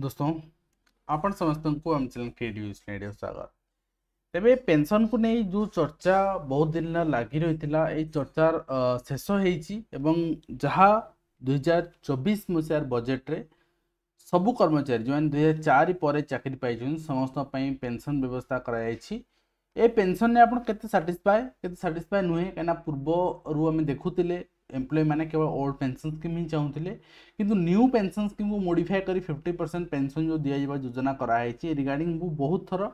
दोस्तों आपण समस्तଙ୍କୁ ଆମ ଚ୍ୟାନେଲ କ୍ରିଏଟିଭ୍ ସ୍ନେଡ଼ିଓ ସ୍ୱାଗତ ତେବେ ପେନ୍ସନକୁ ନେଇ ଯେଉଁ ଚର୍ଚ୍ଚା ବହୁତ ଦିନ ଲାଗି ରହିଥିଲା ଏଇ ଚର୍ଚ୍ଚା ଶେଷ ହେଇଛି ଏବଂ ଯାହା ଦୁଇହଜାର ଚବିଶ ମସିହାର ବଜେଟରେ ସବୁ କର୍ମଚାରୀ ଯେଉଁମାନେ ଦୁଇହଜାର ଚାରି ପରେ ଚାକିରି ପାଇଛନ୍ତି ସମସ୍ତଙ୍କ ପାଇଁ ପେନ୍ସନ୍ ବ୍ୟବସ୍ଥା କରାଯାଇଛି ଏ ପେନ୍ସନ୍ରେ ଆପଣ କେତେ ସାଟିସ୍ଫାଏ କେତେ ସାଟିସ୍ଫାଏ ନୁହେଁ କାହିଁକିନା ପୂର୍ବରୁ ଆମେ ଦେଖୁଥିଲେ ଏମ୍ପ୍ଲୟ ମାନେ କେବଳ ଓଲ୍ଡ ପେନ୍ସନ୍ ସ୍କିମ୍ ହିଁ ଚାହୁଁଥିଲେ କିନ୍ତୁ ନ୍ୟୁ ପେନ୍ସନ୍ ସ୍କିମ୍କୁ ମୋଡ଼ିଫାଏ କରି ଫିଫ୍ଟି ପରସେଣ୍ଟ ପେନ୍ସନ୍ ଯେଉଁ ଦିଆଯିବା ଯୋଜନା କରାହେଇଛି ରିଗାର୍ଡ଼ିଂ ମୁଁ ବହୁତ ଥର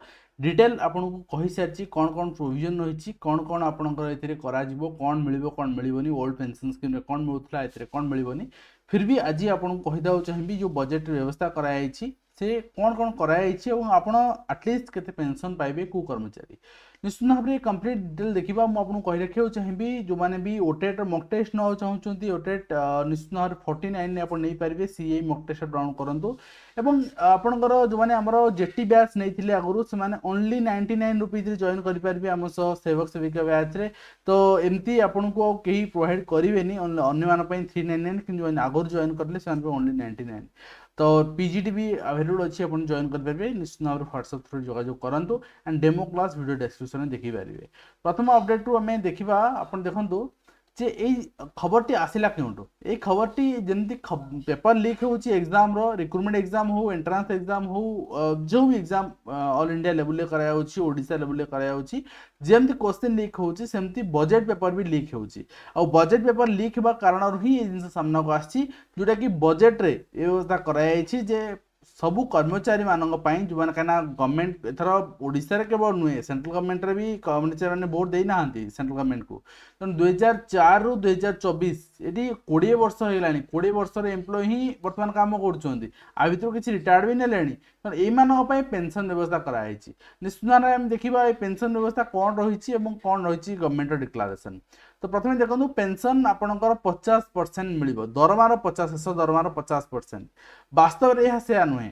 ଡିଟେଲ୍ ଆପଣଙ୍କୁ କହିସାରିଛି କ'ଣ କ'ଣ ପ୍ରୋଭିଜନ୍ ରହିଛି କ'ଣ କ'ଣ ଆପଣଙ୍କର ଏଥିରେ କରାଯିବ କ'ଣ ମିଳିବ କ'ଣ ମିଳିବନି ଓଲ୍ଡ ପେନ୍ସନ୍ ସ୍କିମ୍ରେ କ'ଣ ମିଳୁଥିଲା ଏଥିରେ କ'ଣ ମିଳିବନି ଫିର୍ ବି ଆଜି ଆପଣଙ୍କୁ କହିଦେବାକୁ ଚାହିଁବି ଯେଉଁ ବଜେଟ୍ ବ୍ୟବସ୍ଥା କରାଯାଇଛି সে কোণ কোণ କରାଯାଇଛି এবং ଆପଣ ଆଟଲିଷ୍ଟ କେତେ ପେନସନ୍ ପାଇବେ କେଉଁ କର୍ମଚାରୀ ନିଶ୍ଚିତ ଭାବରେ କମ୍ପ୍ଲିଟ୍ ଡିଟେଲ୍ ଦେଖିବା ମୁଁ ଆପଣଙ୍କୁ କହି ରଖିବାକୁ ଚାହିଁବି ଯେଉଁମାନେ ବି ଓଟେଟ୍ର ମକ୍ ଟେଷ୍ଟ ନେବାକୁ ଚାହୁଁଛନ୍ତି ଓଟେଟ୍ ନିଶ୍ଚିତ ଭାବରେ ଫର୍ଟି ନାଇନ୍ରେ ଆପଣ ନେଇପାରିବେ ସିଏ ମକ୍ ଟେଷ୍ଟ ଡାଉନ୍ କରନ୍ତୁ ଏବଂ ଆପଣଙ୍କର ଯେଉଁମାନେ ଆମର ଜେଟି ବ୍ୟାଚ୍ ନେଇଥିଲେ ଆଗରୁ ସେମାନେ ଓନ୍ଲି ନାଇଣ୍ଟି ନାଇନ୍ ରୁପିଜ୍ରେ ଜଏନ୍ କରିପାରିବେ ଆମ ସହ ସେବକ ସେବିକା ବ୍ୟାଚ୍ରେ ତ ଏମିତି ଆପଣଙ୍କୁ ଆଉ କେହି ପ୍ରୋଭାଇଡ଼ କରିବେନି ଅନ୍ୟମାନଙ୍କ ପାଇଁ ଥ୍ରୀ ନାଇନ୍ ନାଇନ୍ କିନ୍ତୁ ଆଗରୁ ଜଏନ୍ କରିଲେ ସେମାନେ ପାଇଁ ଓନ୍ଲି ନାଇଣ୍ଟି ନାଇନ୍ তো পিজিটিভি আভেলেবল অছি আপনি জয়েন করে নিশ্চিত ভাবে হোয়াটসঅ্যাপ থ্রু যোগাযোগ করতু এন্ড ডেমো ক্লাস ভিডিও ডেসক্রিপশনে দেখিপারে প্রথম অপডেট রু আমি দেখা আপনার দেখুন যে এই খবরটি আসিলা কেউঠু এই খবরটি যেমনি পেপর লিক হচ্ছে এক্সামর রিক্রুটমেন্ট এক্সাম হো এন্ট্রান্স এক্সাম হো যে এক্সাম অল ইন্ডিয়া লেভেলে করা হচ্ছে ওড়িশা লেভেলে করা হচ্ছে যেমনি কোশ্চিন লিক হচ্ছে সেমতি বজেট পেপর বি লিক হচ্ছে আউ বজেট পেপর লিক হওয়ার কারণর হি এই জিনিস সামনাকু আসছে যেটা কি বজেটরে এ ব্যবস্থা করা যাইছে যে ସବୁ କର୍ମଚାରୀମାନଙ୍କ ପାଇଁ ଯେଉଁମାନେ କାହିଁକିନା ଗଭର୍ଣ୍ଣମେଣ୍ଟ ଏଥର ଓଡ଼ିଶାରେ କେବଳ ନୁହେଁ ସେଣ୍ଟ୍ରାଲ ଗଭର୍ଣ୍ଣମେଣ୍ଟରେ ବି କର୍ମଚାରୀମାନେ ଭୋଟ୍ ଦେଇନାହାନ୍ତି ସେଣ୍ଟ୍ରାଲ ଗଭର୍ଣ୍ଣମେଣ୍ଟକୁ ତେଣୁ ଦୁଇହଜାର ଚାରିରୁ ଦୁଇହଜାର ଚବିଶ ଏଠି କୋଡ଼ିଏ ବର୍ଷ ହେଇଗଲାଣି କୋଡ଼ିଏ ବର୍ଷର ଏମ୍ପ୍ଲୟ ହିଁ ବର୍ତ୍ତମାନ କାମ କରୁଛନ୍ତି ଆ ଭିତରୁ କିଛି ରିଟାୟାର୍ଡ଼ ବି ନେଲେଣି ତେଣୁ ଏଇମାନଙ୍କ ପାଇଁ ପେନ୍ସନ୍ ବ୍ୟବସ୍ଥା କରାହେଇଛି ନିଶ୍ଚିତ ଭାବରେ ଆମେ ଦେଖିବା ଏ ପେନ୍ସନ୍ ବ୍ୟବସ୍ଥା କ'ଣ ରହିଛି ଏବଂ କ'ଣ ରହିଛି ଗଭର୍ଣ୍ଣମେଣ୍ଟର ଡିକ୍ଲାରେସନ୍ তো প্রথমে দেখুন পেনশন আপনার পচাশ পরসেন্ট মিলব দরমার পচাশ শেষ দরমার পচাশ পরসেন্ট বাস্তবের এ সেয়া নুহে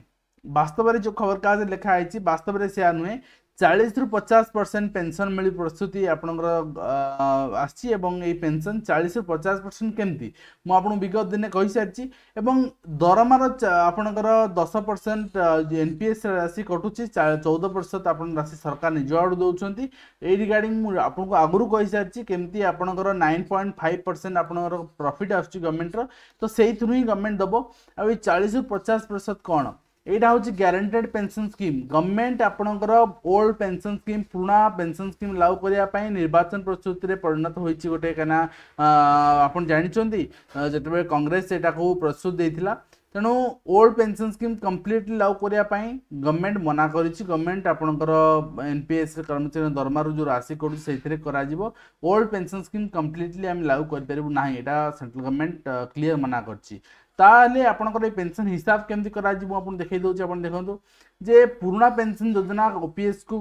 বাস্তবের যে খবরকাগজ লেখা হয়েছে বাস্তবের সেয়া নুহে ଚାଳିଶରୁ ପଚାଶ ପରସେଣ୍ଟ ପେନ୍ସନ୍ ମିଳି ପ୍ରସ୍ତୁତି ଆପଣଙ୍କର ଆସିଛି ଏବଂ ଏଇ ପେନ୍ସନ୍ ଚାଳିଶରୁ ପଚାଶ ପରସେଣ୍ଟ କେମିତି ମୁଁ ଆପଣଙ୍କୁ ବିଗତ ଦିନେ କହିସାରିଛି ଏବଂ ଦରମାର ଆପଣଙ୍କର ଦଶ ପରସେଣ୍ଟ ଏନ୍ ପି ଏସ୍ ରାଶି କଟୁଛି ଚଉଦ ପ୍ରତିଶତ ଆପଣଙ୍କ ରାଶି ସରକାର ନିଜ ଆଡ଼ୁ ଦେଉଛନ୍ତି ଏଇ ରିଗାର୍ଡ଼ିଂ ମୁଁ ଆପଣଙ୍କୁ ଆଗରୁ କହିସାରିଛି କେମିତି ଆପଣଙ୍କର ନାଇନ୍ ପଏଣ୍ଟ ଫାଇଭ୍ ପରସେଣ୍ଟ ଆପଣଙ୍କର ପ୍ରଫିଟ୍ ଆସୁଛି ଗଭର୍ଣ୍ଣମେଣ୍ଟର ତ ସେଇଥିରୁ ହିଁ ଗଭର୍ଣ୍ଣମେଣ୍ଟ ଦେବ ଆଉ ଏଇ ଚାଳିଶରୁ ପଚାଶ ପ୍ରତିଶତ କ'ଣ এইটা হচ্ছে গ্যারেটেড পেনশন স্কিম গভর্নমেন্ট আপনার ওল্ড পেনশন স্কিম পুরোনা পেনশন স্কিম লাগু করা নির্বাচন প্রস্তুতিরে পরিণত হয়েছে গোটে কিনা আপনার জাঁচান যেতবে কংগ্রেস এটা প্রস্তুত দিয়েছিল তেণু ওল্ড পেনশন স্কিম কমপ্লিটলি লাগু করা গভর্নমেন্ট মনা করেছে গভর্নমেন্ট আপনার এনপিএস কর্মচারী দরমার যে রাশি করুছে সেইথে করা ওল্ড পেনশন স্কিম কমপ্লিটলি আমি লাগু করে পারবু না এটা সেন্ট্রাল গভর্নমেন্ট ক্লিয়ার মনা করছি ताले आपंकर पेनसन हिसाब केमती कर देखे दूसरी आप देखो जे पुणा पेनसन योजना ओपीएस को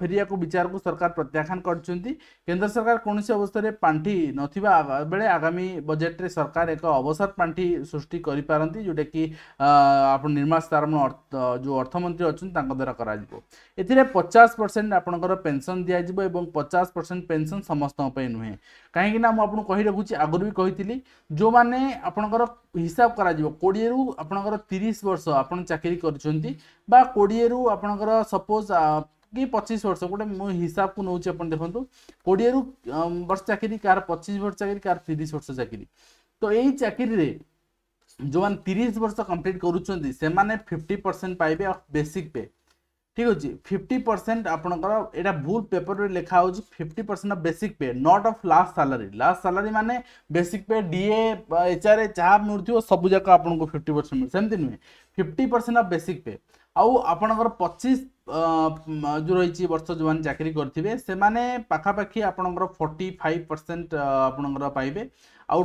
फेर को विचार को सरकार प्रत्याख्यान करेंद्र सरकार कौन सी अवस्था पांठि ना बेले आगामी बजेट्रे सरकार एक अवसर पांठि सृष्टि करपारती जोटा कि आप निर्मा सीतारमण जो अर्थमंत्री अच्छा द्वारा कर पचास परसेंट आपंकर पेनसन दिज्व ए पचास परसेंट पेनसन समस्त नुहे कहीं आपको कही रखुच्छी आगुरी भी कही जो मैंने आपंकर হিসাব করা কোড়িয়ে আপনার তিরিশ বর্ষ আপনার চাকরি করছেন বা কোড়িয়ে আপনার সপোজ কি পঁচিশ বর্ষ গোটে মু হিসাব কু নেছি আপনার দেখুন কোড়িয়ে বর্ষ চাকরি কার পঁচিশ বর্ষ চাকরি কার তিরিশ বর্ষ চাকরি তো এই চাকরিরে যে তিরিশ বর্ষ কমপ্লিট করছেন সে ফিফটি পরসেন্ট পাইবে অফ বেসিক পে ঠিক আছে ফিফটি পরসেন্ট আপনার এটা ভুল পেপর লেখা হচ্ছে fifty percent of basic pay not of last salary last salary মানে বেসিক পে ডিএ এচআরএ যা মিলুথ সবুযাক আপনার ফিফটি পরসেন্ট সেমতি নুহে fifty percent of basic pay ଆଉ ଆପଣଙ୍କର ପଚିଶ ଯେଉଁ ରହିଛି ବର୍ଷ ଯେଉଁମାନେ ଚାକିରି କରିଥିବେ ସେମାନେ ପାଖାପାଖି ଆପଣଙ୍କର ଫର୍ଟି ଫାଇଭ୍ ପରସେଣ୍ଟ ଆପଣଙ୍କର ପାଇବେ ଆଉ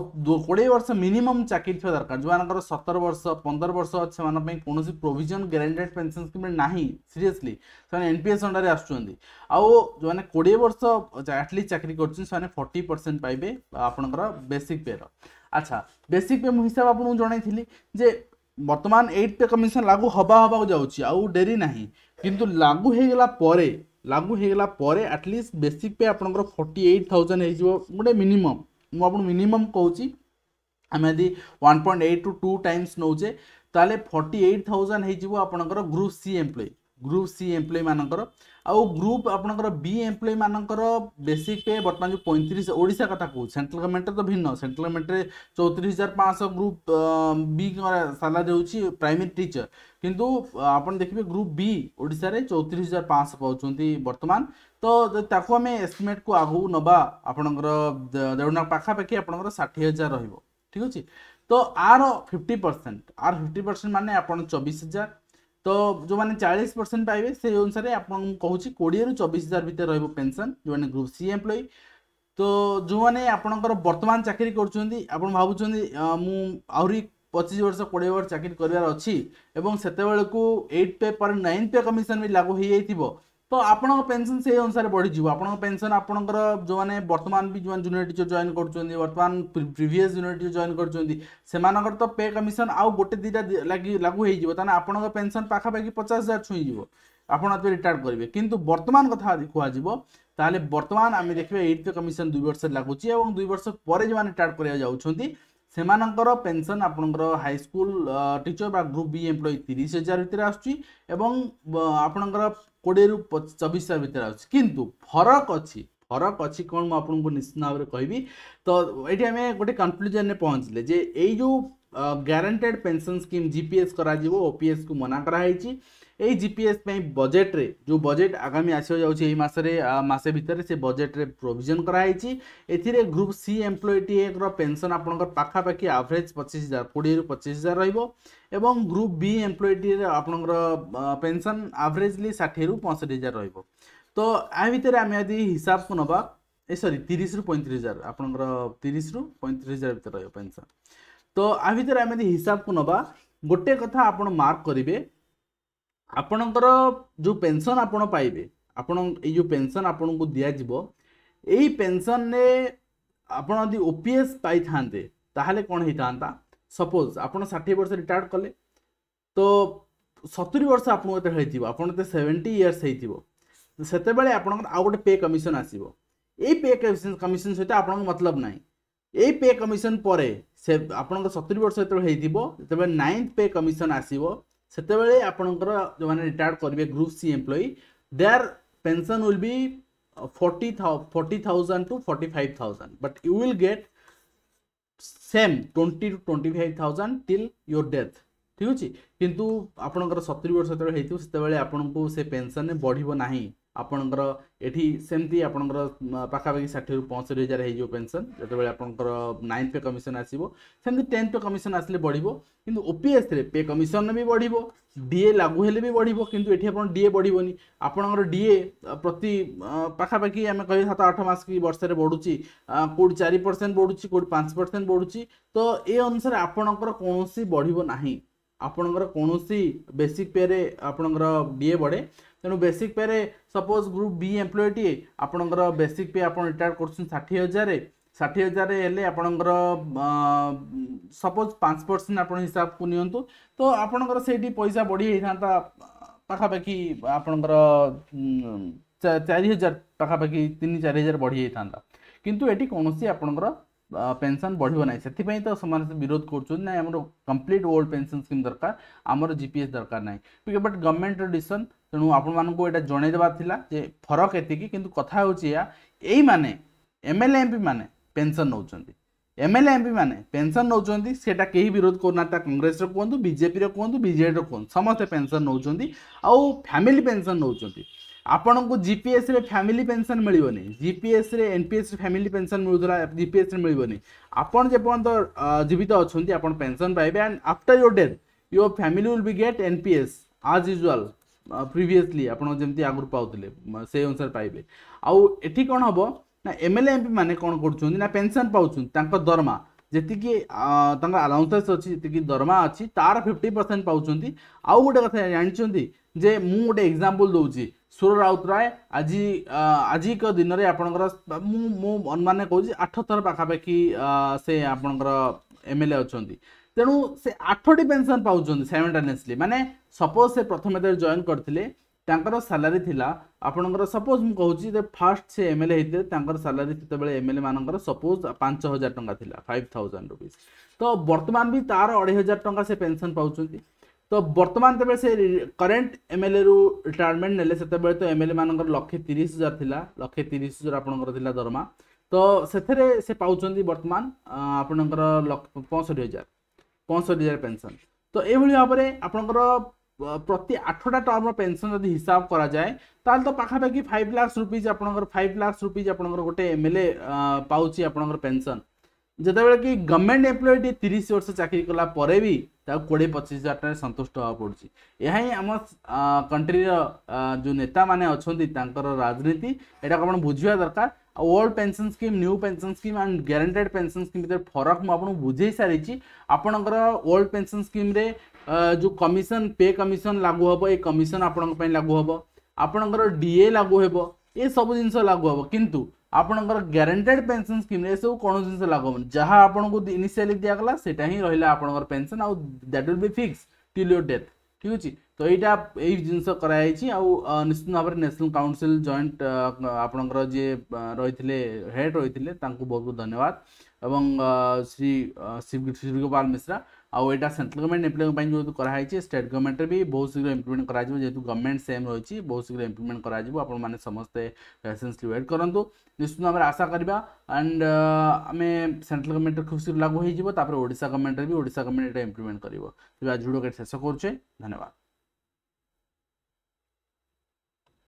କୋଡ଼ିଏ ବର୍ଷ ମିନିମମ୍ ଚାକିରି ଥିବା ଦରକାର ଯେଉଁମାନଙ୍କର ସତର ବର୍ଷ ପନ୍ଦର ବର୍ଷ ସେମାନଙ୍କ ପାଇଁ କୌଣସି ପ୍ରୋଭିଜନ୍ ଗ୍ୟାରେଣ୍ଟେଡ୍ ପେନ୍ସନ୍ ସ୍କିମ୍ ନାହିଁ ସିରିୟସଲି ସେମାନେ ଏନ୍ ପି ଏସ୍ ଅଣ୍ଡାରେ ଆସୁଛନ୍ତି ଆଉ ଯେଉଁମାନେ କୋଡ଼ିଏ ବର୍ଷ ଆଟଲିଷ୍ଟ ଚାକିରି କରୁଛନ୍ତି ସେମାନେ ଫର୍ଟି ପରସେଣ୍ଟ ପାଇବେ ଆପଣଙ୍କର ବେସିକ୍ ପେ'ର ଆଚ୍ଛା ବେସିକ୍ ପେ ମୁଁ ହିସାବ ଆପଣଙ୍କୁ ଜଣାଇଥିଲି ଯେ ବର୍ତ୍ତମାନ ଏଇଟ୍ ପେ କମିଶନ୍ ଲାଗୁ ହେବା ହେବାକୁ ଯାଉଛି ଆଉ ଡେରି ନାହିଁ କିନ୍ତୁ ଲାଗୁ ହେଇଗଲା ପରେ ଲାଗୁ ହେଇଗଲା ପରେ ଆଟଲିଷ୍ଟ ବେସିକ୍ ପେ ଆପଣଙ୍କର ଫର୍ଟି ଏଇଟ୍ ଥାଉଜେଣ୍ଡ ହେଇଯିବ ଗୋଟେ ମିନିମମ୍ ମୁଁ ଆପଣଙ୍କୁ ମିନିମମ୍ କହୁଛି ଆମେ ଯଦି one point eight two two times ନେଉଛେ ତାହେଲେ ଫର୍ଟି ଏଇଟ୍ ଥାଉଜେଣ୍ଡ ହେଇଯିବ ଆପଣଙ୍କର group C employee group C employee ମାନଙ୍କର ଆଉ ଗ୍ରୁପ୍ ଆପଣଙ୍କର ବି ଏମ୍ପ୍ଲୟ ମାନଙ୍କର ବେସିକ୍ ପେ ବର୍ତ୍ତମାନ ଯେଉଁ ପଇଁତିରିଶ ଓଡ଼ିଶା କଥା କହୁଛି ସେଣ୍ଟ୍ରାଲ ଗଭର୍ଣ୍ଣମେଣ୍ଟରେ ତ ଭିନ୍ନ ସେଣ୍ଟ୍ରାଲ ଗଭର୍ଣ୍ଣମେଣ୍ଟରେ ଚଉତିରିଶ ହଜାର ପାଞ୍ଚଶହ ଗ୍ରୁପ୍ ବି ସାଲାରୀ ହେଉଛି ପ୍ରାଇମେରୀ ଟିଚର କିନ୍ତୁ ଆପଣ ଦେଖିବେ ଗ୍ରୁପ୍ ବି ଓଡ଼ିଶାରେ ଚଉତିରିଶ ହଜାର ପାଞ୍ଚଶହ ପାଉଛନ୍ତି ବର୍ତ୍ତମାନ ତ ତାକୁ ଆମେ ଏଷ୍ଟିମେଟ୍କୁ ଆଗକୁ ନେବା ଆପଣଙ୍କର ଦେଢ଼ ପାଖାପାଖି ଆପଣଙ୍କର ଷାଠିଏ ହଜାର ରହିବ ଠିକ୍ ଅଛି ତ ଆର ଫିଫ୍ଟି ପରସେଣ୍ଟ ଆର ଫିଫ୍ଟି ପରସେଣ୍ଟ ମାନେ ଆପଣ ଚବିଶ ହଜାର তো ଯେଉଁମାନେ ଚାଳିଶ ପରସେଣ୍ଟ ପାଇବେ ସେଇ ଅନୁସାରେ ଆପଣଙ୍କୁ କହୁଛି କୋଡ଼ିଏରୁ ଚବିଶ ହଜାର ଭିତରେ ରହିବ ପେନ୍ସନ୍ ଯେଉଁମାନେ ଗ୍ରୁପ୍ ସି ଏମ୍ପ୍ଲୟି ତ ଯେଉଁମାନେ ଆପଣଙ୍କର ବର୍ତ୍ତମାନ ଚାକିରି କରୁଛନ୍ତି ଆପଣ ଭାବୁଛନ୍ତି ମୁଁ ଆହୁରି ପଚିଶ ବର୍ଷ କୋଡ଼ିଏ ବର୍ଷ ଚାକିରି କରିବାର ଅଛି ଏବଂ ସେତେବେଳକୁ ଏଇଟ୍ ପେ ପର୍ ନାଇନ୍ ପେ କମିଶନ୍ ବି ଲାଗୁ ହୋଇଯାଇଥିବ ତ ଆପଣଙ୍କ ପେନ୍ସନ୍ ସେଇ ଅନୁସାରେ ବଢ଼ିଯିବ ଆପଣଙ୍କ ପେନ୍ସନ୍ ଆପଣଙ୍କର ଯେଉଁମାନେ ବର୍ତ୍ତମାନ ବି ଯେଉଁମାନେ ଜୁନିୟର ଟିଚର୍ ଜଏନ୍ କରୁଛନ୍ତି ବର୍ତ୍ତମାନ ପ୍ରିଭିୟସ୍ ଜୁନିୟର ଟିଚର୍ ଜଏନ୍ କରୁଛନ୍ତି ସେମାନଙ୍କର ତ ପେ କମିଶନ୍ ଆଉ ଗୋଟେ ଦୁଇଟା ଲାଗି ଲାଗୁ ହେଇଯିବ ତାହେଲେ ଆପଣଙ୍କ ପେନ୍ସନ୍ ପାଖାପାଖି ପଚାଶ ହଜାର ଛୁଇଁଯିବ ଆପଣ ଏବେ ରିଟାର୍ଡ଼ କରିବେ କିନ୍ତୁ ବର୍ତ୍ତମାନ କଥା କୁହାଯିବ ତାହେଲେ ବର୍ତ୍ତମାନ ଆମେ ଦେଖିବା ଏଇଟ୍ ପେ କମିଶନ୍ ଦୁଇ ବର୍ଷରେ ଲାଗୁଛି ଏବଂ ଦୁଇ ବର୍ଷ ପରେ ଯେଉଁମାନେ ରିଟାର୍ଡ଼ କରିବାକୁ ଯାଉଛନ୍ତି ସେମାନଙ୍କର ପେନ୍ସନ୍ ଆପଣଙ୍କର ହାଇସ୍କୁଲ୍ ଟିଚର୍ ବା ଗ୍ରୁପ୍ ବି ଏମ୍ପ୍ଲୟି ତିରିଶ ହଜାର ଭିତରେ ଆସୁଛି ଏବଂ ଆପଣଙ୍କର କୋଡ଼ିଏରୁ ଚବିଶ ଭିତରେ ଆସୁଛି କିନ୍ତୁ ଫରକ ଅଛି ଫରକ ଅଛି କ'ଣ ମୁଁ ଆପଣଙ୍କୁ ନିଶ୍ଚିତ ଭାବରେ କହିବି ତ ଏଇଠି ଆମେ ଗୋଟେ କନକ୍ଲୁଜନ୍ରେ ପହଞ୍ଚିଲେ ଯେ ଏଇ ଯେଉଁ ଗ୍ୟାରେଣ୍ଟେଡ୍ ପେନ୍ସନ୍ ସ୍କିମ୍ ଜିପିଏସ୍ କରାଯିବ ଓପିଏସ୍କୁ ମନା କରାହେଇଛି ଏହି ଜିପିଏସ୍ ପାଇଁ ବଜେଟ୍ରେ ଯେଉଁ ବଜେଟ୍ ଆଗାମୀ ଆସିବ ଯାଉଛି ଏହି ମାସରେ ମାସେ ଭିତରେ ସେ ବଜେଟ୍ରେ ପ୍ରୋଭିଜନ୍ କରାହେଇଛି ଏଥିରେ ଗ୍ରୁପ୍ ସି ଏମ୍ପ୍ଲୟଟି ଏକର ପେନ୍ସନ୍ ଆପଣଙ୍କର ପାଖାପାଖି ଆଭରେଜ୍ ପଚିଶ ହଜାର କୋଡ଼ିଏରୁ ପଚିଶ ହଜାର ରହିବ ଏବଂ ଗ୍ରୁପ୍ ବି ଏମ୍ପ୍ଲୟଟିରେ ଆପଣଙ୍କର ପେନ୍ସନ୍ ଆଭରେଜଲି ଷାଠିଏରୁ ପଞ୍ଚଷଠି ହଜାର ରହିବ ତ ଏହା ଭିତରେ ଆମେ ଯଦି ହିସାବକୁ ନେବା ଏ ସରି ତିରିଶରୁ ପଇଁତିରିଶ ହଜାର ଆପଣଙ୍କର ତିରିଶରୁ ପଇଁତିରିଶ ହଜାର ଭିତରେ ରହିବ ପେନ୍ସନ୍ তো ଆ ଭିତରେ ଆମେ ଯଦି ହିସାବକୁ ନେବା ଗୋଟେ କଥା ଆପଣ ମାର୍କ କରିବେ ଆପଣଙ୍କର ଯେଉଁ ପେନ୍ସନ୍ ଆପଣ ପାଇବେ ଆପଣ ଏଇ ଯେଉଁ ପେନ୍ସନ୍ ଆପଣଙ୍କୁ ଦିଆଯିବ ଏଇ ପେନ୍ସନ୍ରେ ଆପଣ ଯଦି ଓ ପି ଏସ୍ ପାଇଥାନ୍ତେ ତାହେଲେ କ'ଣ ହେଇଥାନ୍ତା ସପୋଜ୍ ଆପଣ ଷାଠିଏ ବର୍ଷ ରିଟାୟାର୍ଡ଼ କଲେ ତ ସତୁରି ବର୍ଷ ଆପଣଙ୍କୁ ଯେତେବେଳେ ହେଇଥିବ ଆପଣ ଯେତେ ସେଭେଣ୍ଟି ଇୟର୍ସ ହେଇଥିବ ସେତେବେଳେ ଆପଣଙ୍କର ଆଉ ଗୋଟେ ପେ କମିଶନ୍ ଆସିବ ଏଇ ପେ କମିଶନ୍ ସହିତ ଆପଣଙ୍କ ମତଲବ ନାହିଁ এই পେ কমিশন পরে সে আপনার সতুরি বর্ষ যেত হয়েছিল যেতবে নাইন্থ পে কমিশন আসব সেতবে আপনার যে রিটায়ার্ড করবে group C employee their pension will be forty forty thousand to forty five thousand but you will get same twenty to twenty five thousand till your death ঠিক ଅଛି କିନ୍ତୁ ଆପଣଙ୍କର ସତୁରି ବର୍ଷ ଯେତେବେଳେ ହେଇଥିବ ସେତେବେଳେ ଆପଣଙ୍କୁ ସେ ପେନ୍ସନ୍ ବଢ଼ିବ ନାହିଁ ଆପଣଙ୍କର ଏଠି ସେମିତି ଆପଣଙ୍କର ପାଖାପାଖି ଷାଠିଏରୁ ପଞ୍ଚଷଠି ହଜାର ହେଇଯିବ ପେନ୍ସନ୍ ଯେତେବେଳେ ଆପଣଙ୍କର ନାଇନ୍ ପେ କମିଶନ୍ ଆସିବ ସେମିତି ଟେନ୍ଥ ପେ କମିଶନ୍ ଆସିଲେ ବଢ଼ିବ କିନ୍ତୁ ଓପିଏସ୍ରେ ପେ କମିଶନ୍ ବି ବଢ଼ିବ ଡିଏ ଲାଗୁ ହେଲେ ବି ବଢ଼ିବ କିନ୍ତୁ ଏଠି ଆପଣ ଡିଏ ବଢ଼ିବନି ଆପଣଙ୍କର ଡିଏ ପ୍ରତି ପାଖାପାଖି ଆମେ କହିବା ସାତ ଆଠ ମାସ କି ବର୍ଷରେ ବଢ଼ୁଛି କେଉଁଠି ଚାରି ପରସେଣ୍ଟ ବଢ଼ୁଛି କେଉଁଠି ପାଞ୍ଚ ପରସେଣ୍ଟ ବଢ଼ୁଛି ତ ଏ ଅନୁସାରେ ଆପଣଙ୍କର କୌଣସି ବଢ଼ିବ ନାହିଁ ଆପଣଙ୍କର କୌଣସି ବେସିକ୍ ପେରେ ଆପଣଙ୍କର ଡିଏ ବଢ଼େ ତେଣୁ ବେସିକ୍ ପେରେ ସପୋଜ୍ ଗ୍ରୁପ୍ ବି ଏମ୍ପ୍ଲୟଟିଏ ଆପଣଙ୍କର ବେସିକ୍ ପେ ଆପଣ ରିଟାୟାର୍ଡ଼ କରୁଛନ୍ତି ଷାଠିଏ ହଜାରରେ ଷାଠିଏ ହଜାର ହେଲେ ଆପଣଙ୍କର ସପୋଜ୍ ପାଞ୍ଚ ପରସେଣ୍ଟ ଆପଣ ହିସାବକୁ ନିଅନ୍ତୁ ତ ଆପଣଙ୍କର ସେଇଠି ପଇସା ବଢ଼ି ହେଇଥାନ୍ତା ପାଖାପାଖି ଆପଣଙ୍କର ଚାରି ହଜାର ପାଖାପାଖି ତିନି ଚାରି ହଜାର ବଢ଼ି ଯାଇଥାନ୍ତା କିନ୍ତୁ ଏଠି କୌଣସି ଆପଣଙ୍କର ପେନ୍ସନ୍ ବଢ଼ିବ ନାହିଁ ସେଥିପାଇଁ ତ ସେମାନେ ବିରୋଧ କରୁଛନ୍ତି ନାହିଁ ଆମର କମ୍ପ୍ଲିଟ୍ ଓଲ୍ଡ ପେନ୍ସନ୍ ସ୍କିମ୍ ଦରକାର ଆମର ଜି ପି ଏସ୍ ଦରକାର ନାହିଁ ବଟ୍ ଗଭର୍ଣ୍ଣମେଣ୍ଟର ଡିସିସନ୍ ତେଣୁ ଆପଣମାନଙ୍କୁ ଏଇଟା ଜଣାଇ ଦେବାର ଥିଲା ଯେ ଫରକ ଏତିକି କିନ୍ତୁ କଥା ହେଉଛି ଏହା ଏଇମାନେ ଏମ୍ଏଲ୍ଏ ଏମ୍ପି ମାନେ ପେନ୍ସନ୍ ନେଉଛନ୍ତି ଏମ୍ଏଲ୍ଏ ଏମ୍ପି ମାନେ ପେନ୍ସନ୍ ନେଉଛନ୍ତି ସେଇଟା କେହି ବିରୋଧ କରୁନାହାନ୍ତି ତା କଂଗ୍ରେସର କୁହନ୍ତୁ ବିଜେପିର କୁହନ୍ତୁ ବିଜେଡ଼ିର କୁହନ୍ତୁ ସମସ୍ତେ ପେନ୍ସନ୍ ନେଉଛନ୍ତି ଆଉ ଫ୍ୟାମିଲି ପେନ୍ସନ୍ ନେଉଛନ୍ତି ଆପଣଙ୍କୁ ଜିପିଏସ୍ରେ ଫ୍ୟାମିଲି ପେନ୍ସନ୍ ମିଳିବନି ଜିପିଏସ୍ରେ ଏନ୍ପିଏସ୍ରେ ଫ୍ୟାମିଲି ପେନ୍ସନ୍ ମିଳୁଥିଲା ଜିପିଏସ୍ରେ ମିଳିବନି ଆପଣ ଯେପର୍ଯ୍ୟନ୍ତ ଜୀବିତ ଅଛନ୍ତି ଆପଣ ପେନ୍ସନ୍ ପାଇବେ and after your death your family will be get NPS as usual previously ଆପଣ ଯେମିତି ଆଗରୁ ପାଉଥିଲେ ସେଇ ଅନୁସାରେ ପାଇବେ ଆଉ ଏଠି କ'ଣ ହେବ ନା ଏମ୍ ଏଲ୍ ଏମ୍ପି ମାନେ କ'ଣ କରୁଛନ୍ତି ନା ପେନ୍ସନ୍ ପାଉଛନ୍ତି ତାଙ୍କ ଦରମା ଯେତିକି ତାଙ୍କ ଆଲାଉନ୍ସେସ୍ ଅଛି ଯେତିକି ଦରମା ଅଛି ତାର ଫିଫ୍ଟି ପରସେଣ୍ଟ ପାଉଛନ୍ତି ଆଉ ଗୋଟେ କଥା ଜାଣିଛନ୍ତି ଯେ ମୁଁ ଗୋଟେ ଏକ୍ଜାମ୍ପଲ୍ ଦେଉଛି ସୁର ରାଉତରାୟ ଆଜି ଆଜିକ ଦିନରେ ଆପଣଙ୍କର ମୁଁ ମୁଁ ଅନୁମାନ କହୁଛି ଆଠ ଥର ପାଖାପାଖି ସେ ଆପଣଙ୍କର ଏମ୍ ଏଲ୍ ଏ ଅଛନ୍ତି ତେଣୁ ସେ ଆଠଟି ପେନ୍ସନ୍ ପାଉଛନ୍ତି ସାଇମଲ୍ଟାନିୟସ୍ଲି ମାନେ ସପୋଜ୍ ସେ ପ୍ରଥମେ ଯେତେବେଳେ ଜଏନ୍ କରିଥିଲେ ତାଙ୍କର ସାଲାରୀ ଥିଲା ଆପଣଙ୍କର ସପୋଜ୍ ମୁଁ କହୁଛି ଯେ ଫାର୍ଷ୍ଟ ସେ ଏମ୍ ଏଲ୍ ଏ ହେଇଥିଲେ ତାଙ୍କର ସାଲାରୀ ସେତେବେଳେ ଏମ୍ ଏଲ୍ ଏ ମାନଙ୍କର ସପୋଜ୍ ପାଞ୍ଚ ହଜାର ଟଙ୍କା ଥିଲା ଫାଇଭ୍ ଥାଉଜେଣ୍ଡ ରୁପିଜ୍ ତ ବର୍ତ୍ତମାନ ବି ତାର ଅଢ଼େଇ ହଜାର ଟଙ୍କା ସେ ପେନ୍ସନ୍ ପାଉଛନ୍ତି ତ ବର୍ତ୍ତମାନ ତେବେ ସେ କରେଣ୍ଟ ଏମ୍ ଏଲ୍ ଏରୁ ରିଟାୟାରମେଣ୍ଟ ନେଲେ ସେତେବେଳେ ତ ଏମ୍ ଏଲ୍ ଏ ମାନଙ୍କର ଲକ୍ଷେ ତିରିଶ ହଜାର ଥିଲା ଲକ୍ଷେ ତିରିଶ ହଜାର ଆପଣଙ୍କର ଥିଲା ଦରମା ତ ସେଥିରେ ସେ ପାଉଛନ୍ତି ବର୍ତ୍ତମାନ ଆପଣଙ୍କର ପଞ୍ଚଷଠି ହଜାର ପଞ୍ଚଷଠି ହଜାର ପେନ୍ସନ୍ ତ ଏଇଭଳି ଭାବରେ ଆପଣଙ୍କର ପ୍ରତି ଆଠଟା ଟର୍ମର ପେନ୍ସନ୍ ଯଦି ହିସାବ କରାଯାଏ ତାହେଲେ ତ ପାଖାପାଖି ଫାଇଭ୍ ଲାକ୍ସ ରୁପିଜ୍ ଆପଣଙ୍କର ଫାଇଭ୍ ଲାକ୍ସ ରୁପିଜ୍ ଆପଣଙ୍କର ଗୋଟେ ଏମ୍ ଏଲ୍ ଏ ପାଉଛି ଆପଣଙ୍କର ପେନ୍ସନ୍ ଯେତେବେଳେ କି ଗଭର୍ଣ୍ଣମେଣ୍ଟ ଏମ୍ପ୍ଲୟଟି ତିରିଶ ବର୍ଷ ଚାକିରି କଲା ପରେ ବି ତାକୁ କୋଡ଼ିଏ ପଚିଶ ହଜାର ଟଙ୍କାରେ ସନ୍ତୁଷ୍ଟ ହେବାକୁ ପଡ଼ୁଛି ଏହା ହିଁ ଆମ କଣ୍ଟ୍ରିର ଯେଉଁ ନେତାମାନେ ଅଛନ୍ତି ତାଙ୍କର ରାଜନୀତି ଏଇଟାକୁ ଆପଣ ବୁଝିବା ଦରକାର ଆଉ old pension scheme new pension scheme and guaranteed pension scheme ଭିତରେ ଫରକ ମୁଁ ଆପଣଙ୍କୁ ବୁଝେଇ ସାରିଛି ଆପଣଙ୍କର ଓଲ୍ଡ ପେନ୍ସନ୍ ସ୍କିମ୍ରେ ଯେଉଁ କମିଶନ୍ ପେ କମିଶନ୍ ଲାଗୁ ହେବ ଏ କମିଶନ୍ ଆପଣଙ୍କ ପାଇଁ ଲାଗୁ ହେବ ଆପଣଙ୍କର ଡିଏ ଲାଗୁ ହେବ ଏସବୁ ଜିନିଷ ଲାଗୁ ହେବ କିନ୍ତୁ ଆପଣଙ୍କର ଗ୍ୟାରେଣ୍ଟେଡ୍ ପେନ୍ସନ୍ ସ୍କିମ୍ରେ ଏସବୁ କୌଣସି ଜିନିଷ ଲାଗୁ ହେବନି ଯାହା ଆପଣଙ୍କୁ ଇନିସିଆଲି ଦିଆଗଲା ସେଇଟା ହିଁ ରହିଲା ଆପଣଙ୍କର ପେନ୍ସନ୍ ଆଉ that will be fix till your death ଠିକ୍ ଅଛି ତ ଏଇଟା ଏଇ ଜିନିଷ କରାଯାଇଛି ଆଉ ନିଶ୍ଚିତ ଭାବରେ ନ୍ୟାସନାଲ୍ କାଉନସିଲ୍ ଜଏଣ୍ଟ ଆପଣଙ୍କର ଯିଏ ରହିଥିଲେ ହେଡ୍ ରହିଥିଲେ ତାଙ୍କୁ ବହୁତ ବହୁତ ଧନ୍ୟବାଦ ଏବଂ ଶ୍ରୀ ଶିବଗୋପାଳ ମିଶ୍ରା आईटा सेट्राल गवर्नमेंट इम्प्लीमेंट जो है स्टेट गवर्नमेंट भी बहुत शीघ्र इम्प्लीमेंट कर जेहतु गवर्नमेंट सेम रही बहुत शीघ्र इम्प्लीमेंट कर समस्त पेसेंसली वेट करूँ निश्चित भाव आशा करवा एंड आम सेट्राल गवर्नमेंट खूब शीघ्र लागू होशा गवर्नमेंट भी ओडा गवर्नमेंट इम्प्लीमेंट कर आज भिडियो शेष करुचे धन्यवाद